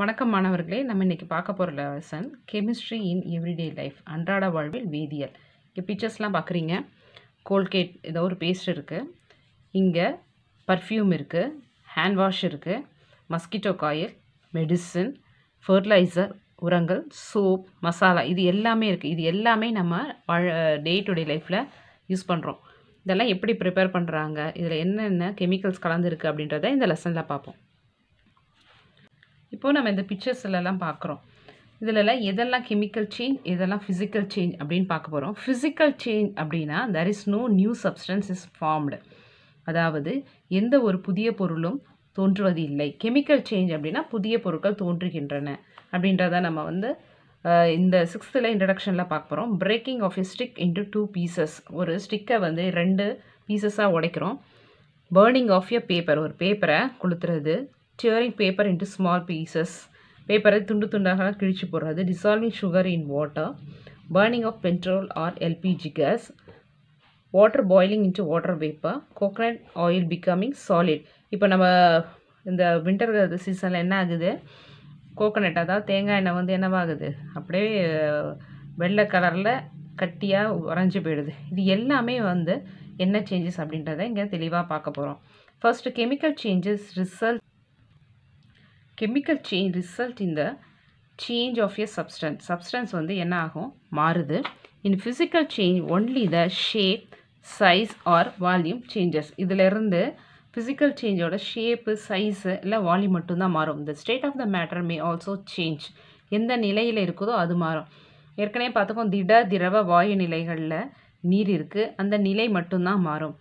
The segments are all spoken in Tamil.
வணக்கம் மாணவர்களே நம்ம இன்றைக்கி பார்க்க போகிற lesson chemistry in everyday life அன்றாட வாழ்வில் வேதியியல் இங்கே பிக்சர்ஸ்லாம் பார்க்குறீங்க கோல்கேட் ஏதோ ஒரு பேஸ்ட் இருக்குது இங்கே பர்ஃப்யூம் இருக்குது ஹேண்ட் வாஷ் இருக்குது மஸ்கிட்டோ காயில் மெடிசன் ஃபர்டிலைசர் உரங்கள் சோப் மசாலா இது எல்லாமே இருக்குது இது எல்லாமே நம்ம டே டு டே லைஃப்பில் யூஸ் பண்ணுறோம் இதெல்லாம் எப்படி ப்ரிப்பேர் பண்ணுறாங்க இதில் என்னென்ன கெமிக்கல்ஸ் கலந்துருக்கு அப்படின்றத இந்த லெசனில் பார்ப்போம் இப்போது நம்ம இந்த பிக்சர்ஸ்லலாம் பார்க்குறோம் இதிலெல்லாம் எதெல்லாம் கெமிக்கல் சேஞ்ச் எதெல்லாம் ஃபிசிக்கல் சேஞ்ச் அப்படின்னு பார்க்க போகிறோம் ஃபிசிக்கல் சேஞ்ச் அப்படின்னா there is no new substance is formed அதாவது எந்த ஒரு புதிய பொருளும் தோன்றுவது இல்லை கெமிக்கல் சேஞ்ச் அப்படின்னா புதிய பொருட்கள் தோன்றுகின்றன அப்படின்றத நம்ம வந்து இந்த சிக்ஸ்த்தில் இன்ட்ரடக்ஷனில் பார்க்க போகிறோம் breaking of a stick into two pieces ஒரு ஸ்டிக்கை வந்து ரெண்டு பீசஸாக உடைக்கிறோம் பேர்னிங் ஆஃப் எ பேப்பர் ஒரு பேப்பரை கொளுத்துறது stirring paper into small pieces பேப்பரை துண்டு துண்டாக கிழிச்சு போடுறது dissolving sugar in water burning of petrol or LPG gas water boiling into water vapour coconut oil becoming solid இப்போ நம்ம இந்த வின்டர் சீசனில் என்ன ஆகுது கோகனட் அதாவது தேங்காய் எண்ணெய் வந்து என்னவாகுது அப்படியே வெள்ளை கலரில் கட்டியாக உறைஞ்சி போயிடுது இது எல்லாமே வந்து என்ன சேஞ்சஸ் அப்படின்றத இங்கே தெளிவாக பார்க்க போகிறோம் first chemical changes result chemical change result in the change of a substance substance வந்து என்ன ஆகும் மாறுது in physical change only the shape size or volume changes இதிலிருந்து ஃபிசிக்கல் சேஞ்சோட ஷேப்பு சைஸு இல்லை வால்யூம் மட்டும்தான் மாறும் இந்த state of the matter may also change எந்த நிலையில் இருக்குதோ அது மாறும் ஏற்கனவே பார்த்துக்கோம் திட திரவ வாயு நிலைகளில் நீர் இருக்குது அந்த நிலை மட்டும்தான் மாறும்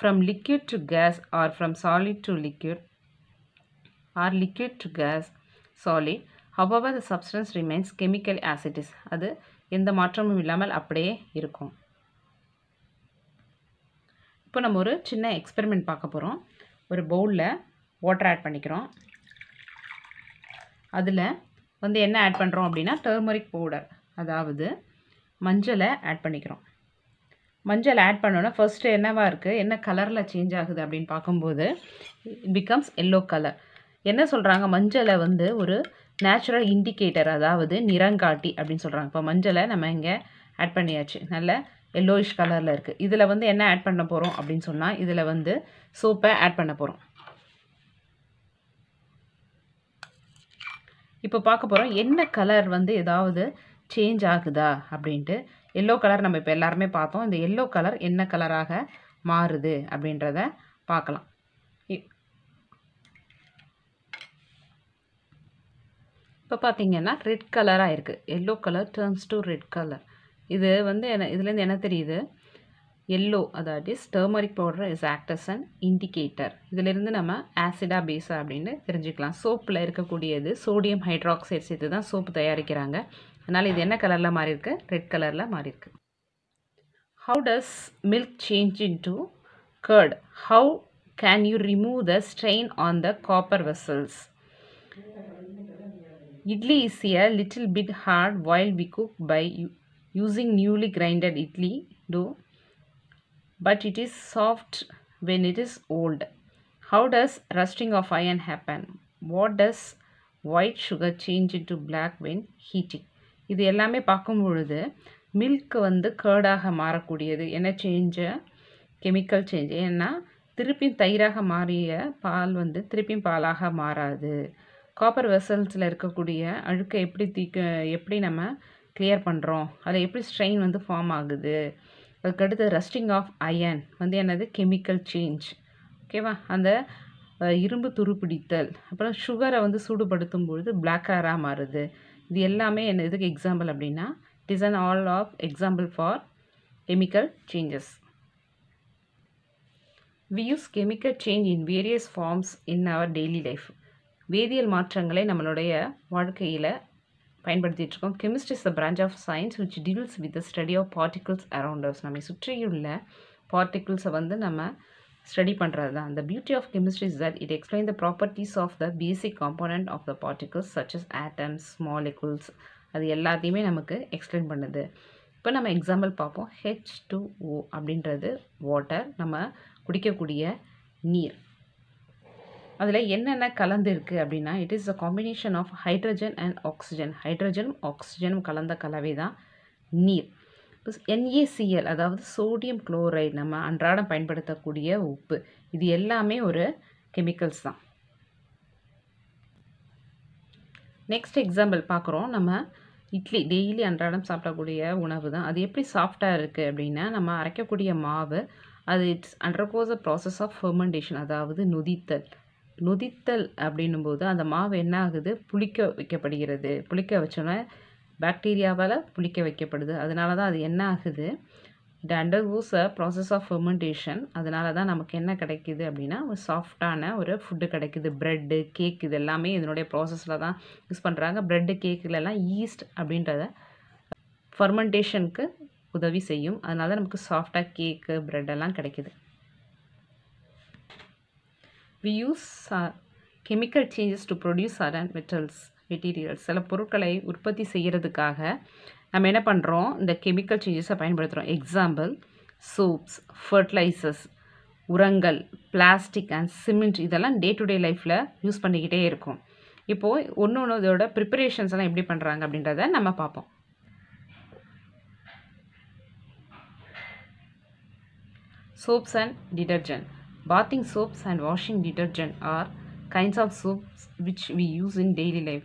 from liquid to gas or from solid to liquid or liquid gas gas, solid. However, the substance remains chemical அது எந்த மாற்றமும் இல்லாமல் அப்படியே இருக்கும் இப்போ நம்ம ஒரு சின்ன எக்ஸ்பெரிமெண்ட் பார்க்க போகிறோம் ஒரு பவுலில் வாட்டர் ஆட் பண்ணிக்கிறோம் அதில் வந்து என்ன ஆட் பண்ணுறோம் அப்படின்னா டர்மரிக் பவுடர் அதாவது மஞ்சளை ஆட் பண்ணிக்கிறோம் மஞ்சள் ஆட் பண்ணோன்னா ஃபஸ்ட்டு என்னவாக இருக்குது என்ன கலரில் சேஞ்ச் ஆகுது அப்படின்னு பார்க்கும்போது இட் பிகம்ஸ் எல்லோ கலர் என்ன சொல்கிறாங்க மஞ்சளை வந்து ஒரு நேச்சுரல் இண்டிகேட்டர் அதாவது நிறங்காட்டி அப்படின்னு சொல்கிறாங்க இப்போ மஞ்சளை நம்ம இங்கே ஆட் பண்ணியாச்சு நல்ல எல்லோயிஷ் கலரில் இருக்குது இதில் வந்து என்ன ஆட் பண்ண போகிறோம் அப்படின்னு சொன்னால் இதில் வந்து சோப்பை ஆட் பண்ண போகிறோம் இப்போ பார்க்க போகிறோம் என்ன கலர் வந்து ஏதாவது சேஞ்ச் ஆகுதா அப்படின்ட்டு எல்லோ கலர் நம்ம இப்போ எல்லாருமே பார்த்தோம் இந்த எல்லோ கலர் என்ன கலராக மாறுது அப்படின்றத பார்க்கலாம் இப்போ பார்த்தீங்கன்னா ரெட் கலராக இருக்குது yellow colour turns to red colour இது வந்து என்ன இதுலேருந்து என்ன தெரியுது எல்லோ அதாவது turmeric powder is acts and indicator இதிலிருந்து நம்ம ஆசிடா பேஸா அப்படின்னு தெரிஞ்சுக்கலாம் சோப்பில் இருக்கக்கூடியது சோடியம் ஹைட்ராக்சைட் சேர்த்து தான் சோப்பு தயாரிக்கிறாங்க அதனால் இது என்ன கலரில் மாறி இருக்கு ரெட் கலரில் மாறி இருக்கு how does milk change into curd how can you remove the strain on the copper vessels idli is a little bit hard while we cook by using newly grinded idli dough but it is soft when it is old how does rusting of iron happen what does white sugar change into black when heating இது எல்லாமே பார்க்கும் பொழுது மில்க் வந்து கேர்டாக மாறக்கூடியது என்ன சேஞ்சு கெமிக்கல் சேஞ்சு ஏன்னா திருப்பி தயிராக மாறிய பால் வந்து திருப்பியும் பாலாக மாறாது காப்பர் வெசல்ஸில் இருக்கக்கூடிய அழுக்கை எப்படி தீக்க எப்படி நம்ம கிளியர் பண்ணுறோம் அதில் எப்படி ஸ்ட்ரெயின் வந்து ஃபார்ம் ஆகுது அதுக்கடுத்து ரஸ்டிங் ஆஃப் அயன் வந்து என்னது கெமிக்கல் சேஞ்ச் ஓகேவா அந்த இரும்பு துருப்பிடித்தல் அப்புறம் சுகரை வந்து சூடுபடுத்தும் பொழுது பிளாக் ஹேராக மாறுது இது எல்லாமே என்ன இதுக்கு எக்ஸாம்பிள் அப்படின்னா it is an all of example for chemical changes we use chemical change in various forms in our daily life வேதியியல் மாற்றங்களை நம்மளுடைய வாழ்க்கையில் பயன்படுத்திகிட்ருக்கோம் chemistry is the branch of science which deals with the study of particles around us நம்மை சுற்றியுள்ள பார்ட்டிகிள்ஸை வந்து நம்ம ஸ்டடி பண்ணுறது தான் the beauty of chemistry is that it explain the properties of the basic component of the particles such as atoms molecules அது எல்லாத்தையுமே நமக்கு எக்ஸ்பிளைன் பண்ணுது இப்போ நம்ம எக்ஸாம்பிள் பார்ப்போம் ஹெச் டூ ஓ அப்படின்றது வாட்டர் நம்ம குடிக்கக்கூடிய நீர் அதில் என்னென்ன கலந்துருக்கு அப்படின்னா it is a combination of hydrogen and oxygen ஹைட்ரஜனும் ஆக்சிஜனும் கலந்த கலவை தான் நீர் என்ஏசிஎல் அதாவது சோடியம் குளோரைடு நம்ம அன்றாடம் பயன்படுத்தக்கூடிய உப்பு இது எல்லாமே ஒரு கெமிக்கல்ஸ் தான் நெக்ஸ்ட் எக்ஸாம்பிள் பார்க்குறோம் நம்ம இட்லி டெய்லி அன்றாடம் சாப்பிடக்கூடிய உணவு தான் அது எப்படி சாஃப்டாக இருக்குது அப்படின்னா நம்ம அரைக்கக்கூடிய மாவு அது it's undergoes a process of fermentation அதாவது நொதித்தல் நொதித்தல் அப்படின்னும் போது அந்த மாவு என்ன ஆகுது புளிக்க வைக்கப்படுகிறது புளிக்க வச்சோன்னே பாக்டீரியாவால் புளிக்க வைக்கப்படுது அதனால தான் அது என்ன ஆகுது it undergoes a process of fermentation அதனால தான் நமக்கு என்ன கிடைக்கிது அப்படின்னா ஒரு சாஃப்டான ஒரு ஃபுட்டு கிடைக்கிது ப்ரெட்டு கேக் இது எல்லாமே இதனுடைய ப்ராசஸில் தான் யூஸ் பண்ணுறாங்க ப்ரெட்டு கேக்குலலாம் ஈஸ்ட் அப்படின்றத ஃபர்மெண்டேஷனுக்கு உதவி செய்யும் அதனால நமக்கு சாஃப்டாக கேக்கு ப்ரெட்டெல்லாம் கிடைக்கிது we use chemical changes to produce certain metals materials சில பொருட்களை உற்பத்தி செய்கிறதுக்காக நம்ம என்ன பண்ணுறோம் இந்த கெமிக்கல் சேஞ்சஸை பயன்படுத்துகிறோம் எக்ஸாம்பிள் சோப்ஸ் ஃபர்டிலைசர்ஸ் உரங்கள் பிளாஸ்டிக் அண்ட் சிமெண்ட் இதெல்லாம் டே டு டே லைஃப்பில் யூஸ் பண்ணிக்கிட்டே இருக்கும் இப்போது ஒன்று ஒன்று இதோட ப்ரிப்பரேஷன்ஸ் எல்லாம் எப்படி பண்ணுறாங்க அப்படின்றத நம்ம பார்ப்போம் soaps and detergent Bathing soaps and washing detergent are kinds of soaps which we use in daily life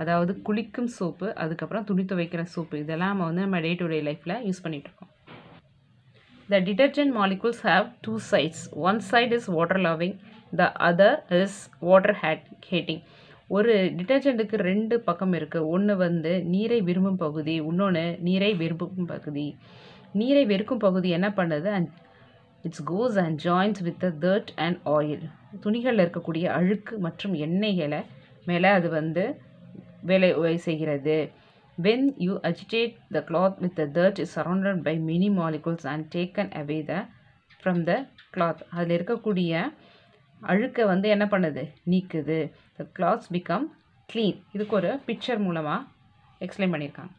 அதாவது குளிக்கும் சோப்பு அதுக்கப்புறம் துணி துவைக்கிற சோப்பு இதெல்லாம் நம்ம வந்து நம்ம டே டு டே லைஃப்பில் யூஸ் பண்ணிகிட்ருக்கோம் the detergent molecules have two sides one side is water loving the other is water hate hating ஒரு டிட்டர்ஜெண்ட்டுக்கு ரெண்டு பக்கம் இருக்குது ஒன்று வந்து நீரை விரும்பும் பகுதி இன்னொன்று நீரை வெறுப்பும் பகுதி நீரை வெறுக்கும் பகுதி என்ன பண்ணுது it's goes and joins with the dirt and oil துணிகளில் இருக்கக்கூடிய அழுக்கு மற்றும் எண்ணெய்களை மேலே அது வந்து வேலை செய்கிறது when you agitate the cloth with the dirt is surrounded by mini molecules and taken away the from the cloth அதில் இருக்கக்கூடிய அழுக்கை வந்து என்ன பண்ணுது நீக்குது த கிளாத்ஸ் பிகம் க்ளீன் இதுக்கு ஒரு பிக்சர் மூலமாக எக்ஸ்பிளைன் பண்ணியிருக்காங்க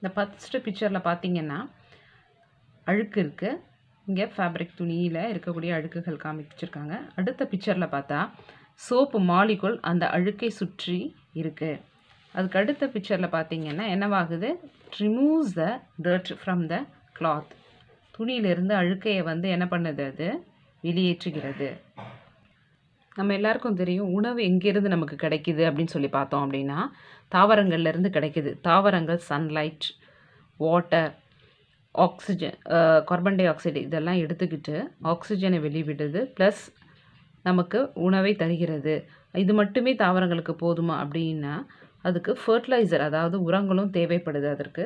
இந்த ஃபஸ்ட்டு பிக்சரில் பார்த்தீங்கன்னா அழுக்கு இருக்குது இங்கே ஃபேப்ரிக் துணியில் இருக்கக்கூடிய அழுக்குகள் காமிச்சிருக்காங்க அடுத்த பிக்சரில் பார்த்தா சோப்பு மாலிகுள் அந்த அழுக்கை சுற்றி இருக்குது அதுக்கு அடுத்த பிக்சரில் பார்த்திங்கன்னா என்னவாகுது removes the dirt from the cloth துணியிலிருந்து அழுக்கையை வந்து என்ன பண்ணுது அது வெளியேற்றுகிறது நம்ம எல்லாருக்கும் தெரியும் உணவு எங்கேருந்து நமக்கு கிடைக்கிது அப்படின்னு சொல்லி பார்த்தோம் அப்படின்னா தாவரங்கள்லேருந்து கிடைக்கிது தாவரங்கள் sunlight water oxygen carbon dioxide இதெல்லாம் எடுத்துக்கிட்டு ஆக்சிஜனை வெளிவிடுது ப்ளஸ் நமக்கு உணவை தருகிறது இது மட்டுமே தாவரங்களுக்கு போதுமா அப்படின்னா அதுக்கு ஃபர்டிலைசர் அதாவது உரங்களும் தேவைப்படுது அதற்கு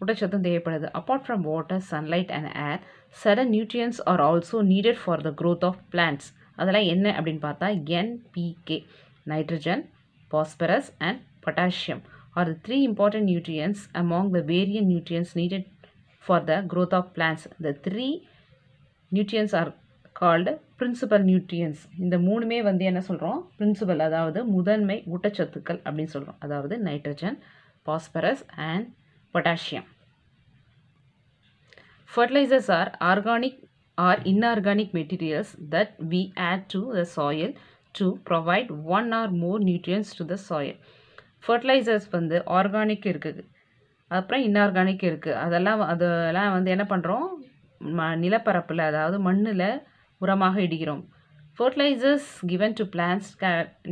ஊட்டச்சத்தும் தேவைப்படுது apart from water sunlight and air certain nutrients are also needed for the growth of plants அதெல்லாம் என்ன அப்படின்னு பார்த்தா NPK nitrogen phosphorus and potassium are three important nutrients among the various nutrients needed for the growth of plants. The three nutrients are called principal nutrients இந்த மூணுமே வந்து என்ன சொல்கிறோம் பிரின்சிபல் அதாவது முதன்மை ஊட்டச்சத்துக்கள் அப்படின்னு சொல்கிறோம் அதாவது nitrogen phosphorus and potassium fertilisers are organic or inorganic materials that we add to the soil to provide one or more nutrients to the soil fertilisers வந்து ஆர்கானிக் இருக்குது அப்புறம் இன்ஆர்கானிக் இருக்குது அதெல்லாம் அதெல்லாம் வந்து என்ன பண்ணுறோம் ம நிலப்பரப்பில் அதாவது மண்ணில் உரமாக இடுகிறோம் fertilisers given to plants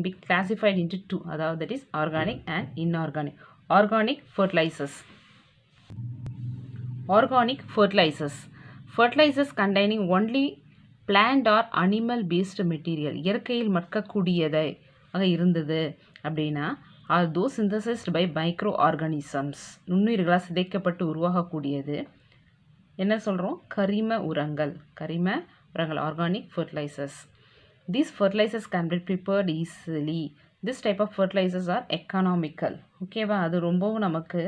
be classified into two அதாவது that is organic and inorganic organic fertilisers organic fertilisers fertilisers containing only plant or animal based material இயற்கையில் மற்கக்கூடியதை இருந்தது அப்படின்னா are though synthesised by micro organisms நுண்ணுயிர்களால் சிதைக்கப்பட்டு உருவாகக்கூடியது என்ன சொல்கிறோம் கரிம உரங்கள் கரிம உரங்கள் organic fertilisers these fertilisers can be prepared easily this type of fertilisers are economical ஓகேவா அது ரொம்பவும் நமக்கு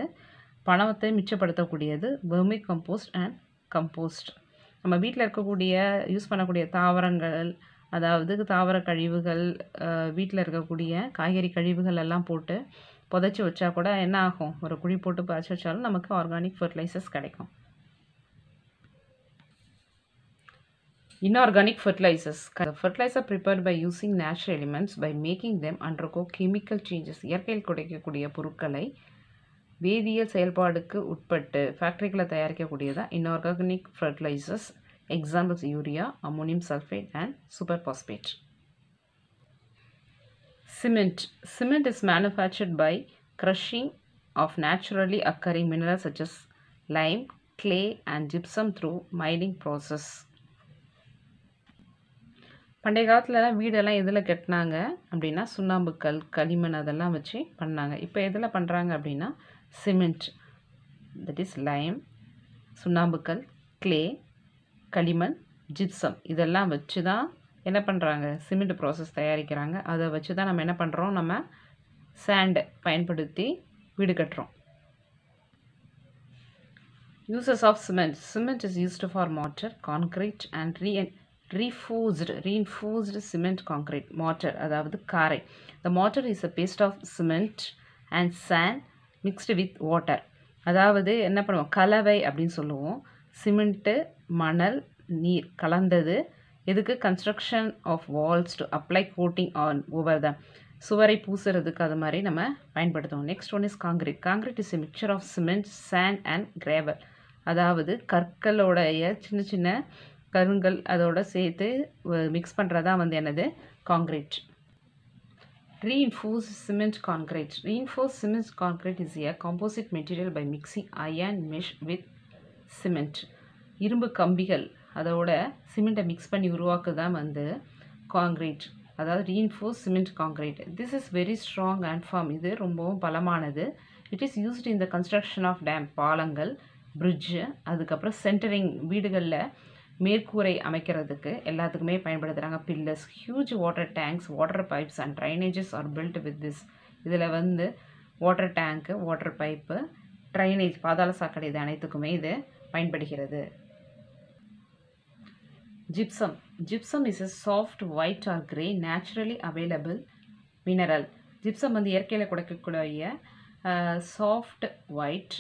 பணத்தை மிச்சப்படுத்தக்கூடியது வெர்மி கம்போஸ்ட் அண்ட் கம்போஸ்ட் நம்ம வீட்டில் இருக்கக்கூடிய யூஸ் பண்ணக்கூடிய தாவரங்கள் அதாவது தாவர கழிவுகள் வீட்டில் இருக்கக்கூடிய காய்கறி கழிவுகள் எல்லாம் போட்டு புதைச்சி வச்சா கூட என்ன ஆகும் ஒரு குழி போட்டு புதைச்சி வச்சாலும் நமக்கு ஆர்கானிக் ஃபர்டிலைசர்ஸ் கிடைக்கும் inorganic fertilisers fertiliser prepare by using natural elements by making them undergo chemical changes இயற்கையில் கிடைக்கக்கூடிய பொருட்களை வேதியியல் செயல்பாடுக்கு உட்பட்டு ஃபேக்ட்ரிகளை தயாரிக்கக்கூடியதாக inorganic fertilisers Examples urea, ammonium sulfate and superphosphate. Cement. Cement is manufactured by crushing of naturally occurring minerals such as lime, clay and gypsum through mining process. பண்டைய காலத்துலலாம் வீடெல்லாம் எதில் கட்டினாங்க அப்படின்னா சுண்ணாம்புக்கல் களிமண் அதெல்லாம் வச்சு பண்ணாங்க இப்போ எதில் பண்ணுறாங்க அப்படின்னா சிமெண்ட் தட் இஸ் லைம் சுண்ணாம்புக்கல் கிளே களிமண் ஜிப்சம் இதெல்லாம் வச்சு தான் என்ன பண்ணுறாங்க சிமெண்ட் ப்ராசஸ் தயாரிக்கிறாங்க அதை வச்சு தான் நம்ம என்ன பண்ணுறோம் நம்ம சேண்டை பயன்படுத்தி வீடு கட்டுறோம் uses of cement cement is used for mortar concrete and re reinforced reinforced cement concrete mortar அதாவது காரை the mortar is a paste of cement and sand mixed with water அதாவது என்ன பண்ணுவோம் கலவை அப்படின்னு சொல்லுவோம் சிமெண்ட்டு மணல் நீர் கலந்தது எதுக்கு construction of walls to apply coating on over the சுவரை பூசுறதுக்கு அது மாதிரி நம்ம பயன்படுத்துவோம் next one is concrete concrete is a mixture of cement sand and gravel அதாவது கற்களோடைய சின்ன சின்ன கருண்கள் அதோடு சேர்த்து மிக்ஸ் பண்ணுறதா வந்து எனது concrete reinforce cement concrete. Reinforce cement concrete is a composite material by mixing iron mesh with cement இரும்பு கம்பிகள் அதோட சிமெண்ட்டை மிக்ஸ் பண்ணி உருவாக்கு தான் வந்து காங்க்ரீட் அதாவது reinforce cement concrete this is very strong and firm இது ரொம்பவும் பலமானது it is used in the construction of dam பாலங்கள் பிரிட்ஜு அதுக்கப்புறம் சென்டரிங் வீடுகளில் மேற்கூரை அமைக்கிறதுக்கு எல்லாத்துக்குமே பயன்படுத்துகிறாங்க pillars huge water tanks water pipes and drainages are built with this இதில் வந்து water tank water pipe drainage பாதாள சாக்கடை இது அனைத்துக்குமே இது பயன்படுகிறது gypsum gypsum is a soft white or grey naturally available mineral gypsum வந்து இயற்கையில் கொடுக்கக்கூடிய சாஃப்ட் ஒயிட்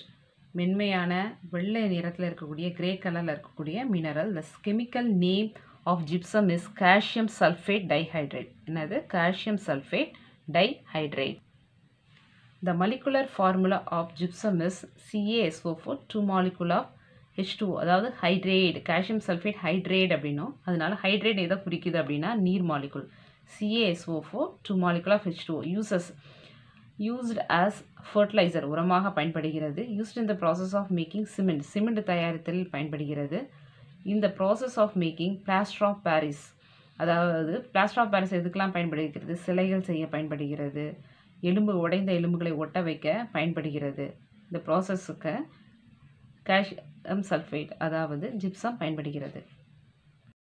மென்மையான வெள்ளை நிறத்தில் இருக்கக்கூடிய கிரே கலரில் இருக்கக்கூடிய mineral the chemical name of gypsum is calcium sulphate dihydrate என்னது calcium sulphate dihydrate the molecular formula of gypsum is CASO four two molecule of H அதாவது ஹைட்ரேட் கால்சியம் சல்ஃபேட் ஹைட்ரேட் அப்படின்னும் அதனால ஹைட்ரேட் எதை குறிக்குது அப்படின்னா நீர் molecule CASO four two molecule of H uses used as fertiliser உரமாக பயன்படுகிறது used in the process of making cement cement தயாரித்தலில் பயன்படுகிறது இந்த process of making plaster of Paris அதாவது பிளாஸ்டர் ஆஃப் பாரிஸ் எதுக்கெலாம் பயன்படுகிறது சிலைகள் செய்ய பயன்படுகிறது எலும்பு உடைந்த எலும்புகளை ஒட்ட வைக்க பயன்படுகிறது இந்த ப்ராசஸுக்கு கேஷ் சல்ஃபைட் அதாவது ஜிப்சம் பயன்படுகிறது